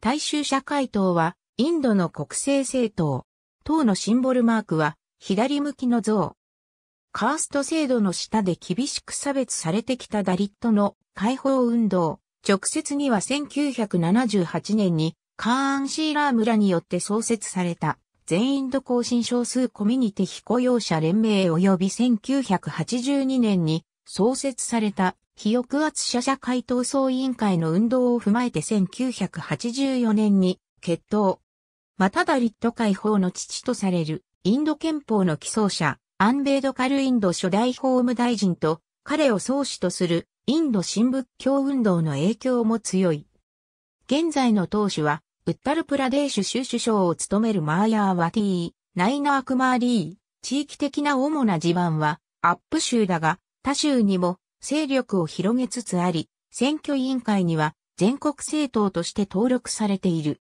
大衆社会党は、インドの国政政党。党のシンボルマークは、左向きの像。カースト制度の下で厳しく差別されてきたダリットの解放運動。直接には1978年にカーン・シーラー村によって創設された全インド更新少数コミュニティ非雇用者連盟及び1982年に創設された非抑圧者社会闘争委員会の運動を踏まえて1984年に決闘。またダリット解放の父とされるインド憲法の起草者、アンベードカルインド初代法務大臣と彼を創始とするインド新仏教運動の影響も強い。現在の党首は、ウッタルプラデーシュ州首相を務めるマーヤーワティー、ナイナークマーリー、地域的な主な地盤はアップ州だが、他州にも勢力を広げつつあり、選挙委員会には全国政党として登録されている。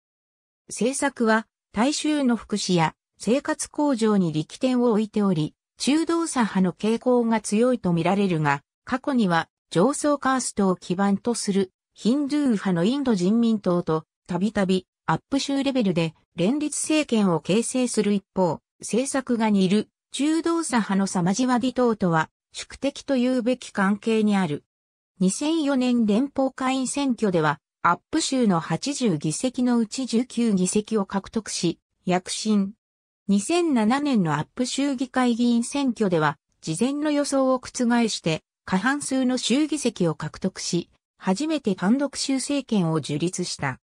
政策は大衆の福祉や生活向上に力点を置いており、中道左派の傾向が強いと見られるが、過去には上層カーストを基盤とするヒンドゥー派のインド人民党とたびたびアップ州レベルで連立政権を形成する一方、政策が似る中道左派のサマジワディ党とは宿敵というべき関係にある。2004年連邦会員選挙では、アップ州の80議席のうち19議席を獲得し、躍進。2007年のアップ州議会議員選挙では、事前の予想を覆して、過半数の州議席を獲得し、初めて単独州政権を樹立した。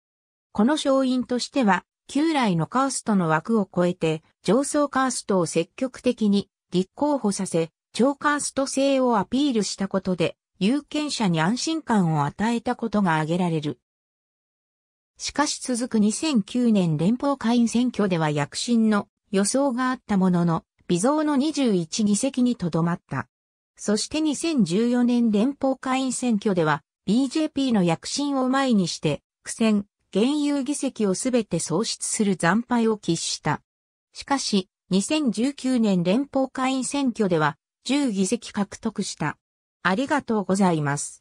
この勝因としては、旧来のカーストの枠を超えて、上層カーストを積極的に立候補させ、超カースト性をアピールしたことで、有権者に安心感を与えたことが挙げられる。しかし続く2009年連邦会員選挙では躍進の予想があったものの、微増の21議席にとどまった。そして2014年連邦会員選挙では、BJP の躍進を前にして、苦戦、現有議席をすべて喪失する惨敗を喫した。しかし、2019年連邦会員選挙では、10議席獲得した。ありがとうございます。